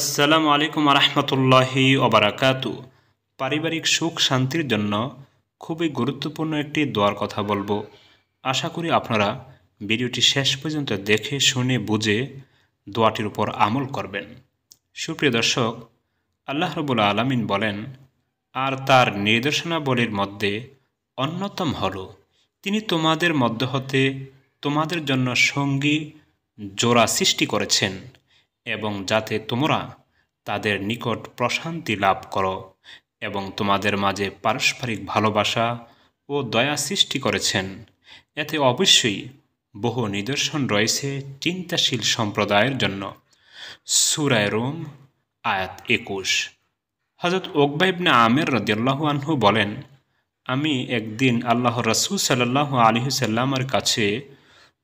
আসসালামু আলাইকুম রহমতুল্লাহি ওবরাকাতু পারিবারিক সুখ শান্তির জন্য খুবই গুরুত্বপূর্ণ একটি দোয়ার কথা বলবো আশা করি আপনারা ভিডিওটি শেষ পর্যন্ত দেখে শুনে বুঝে দোয়াটির উপর আমল করবেন সুপ্রিয় দর্শক আল্লাহ রবুল আলমিন বলেন আর তার নির্দেশনাবলীর মধ্যে অন্যতম হল তিনি তোমাদের মধ্য হতে তোমাদের জন্য সঙ্গী জোড়া সৃষ্টি করেছেন এবং যাতে তোমরা তাদের নিকট প্রশান্তি লাভ করো এবং তোমাদের মাঝে পারস্পরিক ভালোবাসা ও দয়া সৃষ্টি করেছেন এতে অবশ্যই বহু নিদর্শন রয়েছে চিন্তাশীল সম্প্রদায়ের জন্য সুরায় রোম আয়াত একুশ হজরত ওকবাইবনে আমের রদিয়াল্লাহ আনহু বলেন আমি একদিন আল্লাহ রসুল সাল্লাহ আলহিসাল্লামের কাছে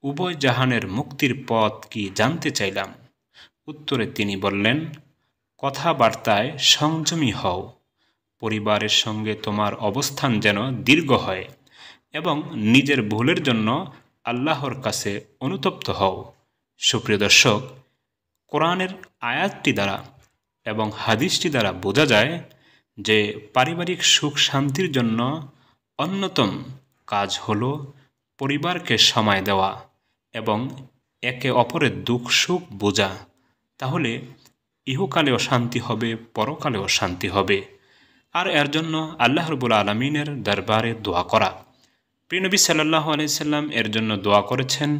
উভয় জাহানের মুক্তির পথ কি জানতে চাইলাম উত্তরে তিনি বললেন কথাবার্তায় সংযমী হও পরিবারের সঙ্গে তোমার অবস্থান যেন দীর্ঘ হয় এবং নিজের ভুলের জন্য আল্লাহর কাছে অনুতপ্ত হও সুপ্রিয় দর্শক কোরআনের আয়াতটি দ্বারা এবং হাদিসটি দ্বারা বোঝা যায় যে পারিবারিক সুখ শান্তির জন্য অন্যতম কাজ হল পরিবারকে সময় দেওয়া এবং একে অপরের দুঃখ সুখ বোঝা তাহলে ইহকালেও শান্তি হবে পরকালেও শান্তি হবে আর এর জন্য আল্লাহ রবুল আলমিনের দরবারে দোয়া করা প্রিনবী সাল্লাহ আলাইসাল্লাম এর জন্য দোয়া করেছেন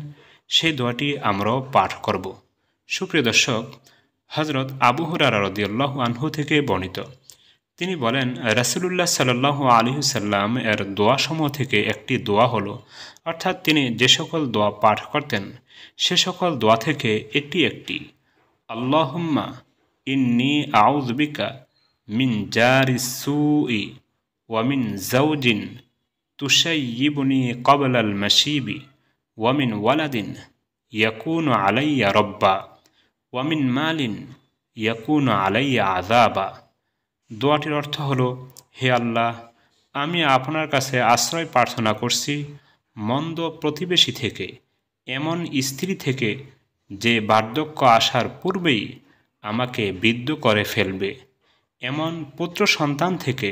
সেই দোয়াটি আমরাও পাঠ করব সুপ্রিয় দর্শক হজরত আবু হুরার রদিয়াল্লাহ আনহু থেকে বর্ণিত তিনি বলেন রাসুলুল্লাহ আলী সাল্লাম এর দোয়া সমূহ থেকে একটি দোয়া হলো অর্থাৎ তিনি যে সকল দোয়া পাঠ করতেন সে সকল দোয়া থেকে এটি একটি আল্লাহম্মা ইন্নি আউজবিকা মিন জারি জারিসুই ওয়ামিন জাউজিন তুষাইবনি কবল আল মশিবি ওয়ামিন ওয়ালাদিন ইয়াকুন আলাইয়া রব্বা ওয়ামিন মালিন ইয়াকুন আলাইয়া আজাবা দোয়াটির অর্থ হল হে আল্লাহ আমি আপনার কাছে আশ্রয় প্রার্থনা করছি মন্দ প্রতিবেশী থেকে এমন স্ত্রী থেকে যে বার্ধক্য আসার পূর্বেই আমাকে বিদ্ধ করে ফেলবে এমন পুত্র সন্তান থেকে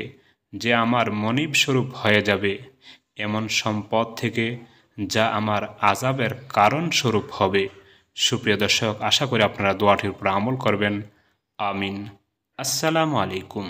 যে আমার মনিব স্বরূপ হয়ে যাবে এমন সম্পদ থেকে যা আমার আজাবের কারণ স্বরূপ হবে সুপ্রিয় দর্শক আশা করি আপনারা দোয়াটির উপর আমল করবেন আমিন আসসালামু আলাইকুম